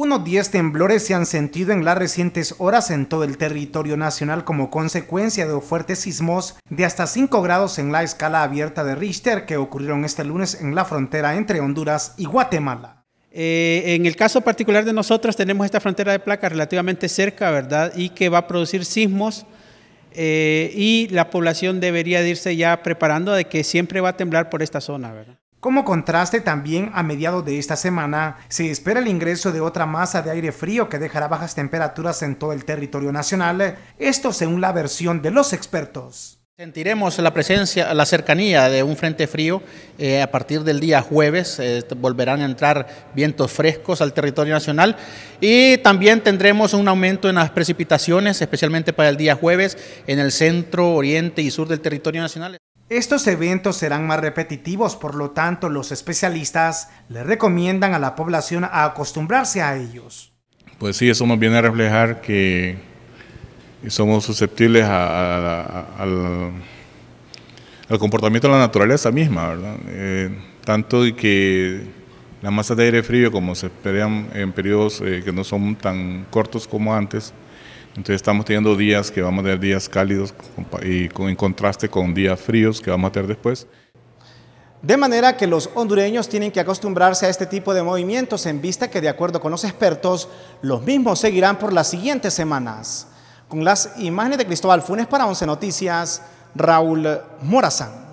Unos 10 temblores se han sentido en las recientes horas en todo el territorio nacional como consecuencia de fuertes sismos de hasta 5 grados en la escala abierta de Richter que ocurrieron este lunes en la frontera entre Honduras y Guatemala. Eh, en el caso particular de nosotros tenemos esta frontera de placa relativamente cerca, ¿verdad? Y que va a producir sismos eh, y la población debería irse ya preparando de que siempre va a temblar por esta zona, ¿verdad? Como contraste, también a mediados de esta semana se espera el ingreso de otra masa de aire frío que dejará bajas temperaturas en todo el territorio nacional, esto según la versión de los expertos. Sentiremos la presencia, la cercanía de un frente frío eh, a partir del día jueves. Eh, volverán a entrar vientos frescos al territorio nacional y también tendremos un aumento en las precipitaciones, especialmente para el día jueves en el centro, oriente y sur del territorio nacional. Estos eventos serán más repetitivos, por lo tanto los especialistas le recomiendan a la población a acostumbrarse a ellos. Pues sí, eso nos viene a reflejar que somos susceptibles al, comportamiento de la naturaleza misma, ¿verdad? Eh, tanto que las masas de aire frío, como se esperan en periodos eh, que no son tan cortos como antes, entonces estamos teniendo días que vamos a tener días cálidos y en contraste con días fríos que vamos a tener después. De manera que los hondureños tienen que acostumbrarse a este tipo de movimientos en vista que de acuerdo con los expertos, los mismos seguirán por las siguientes semanas. Con las imágenes de Cristóbal Funes para 11 Noticias, Raúl Morazán.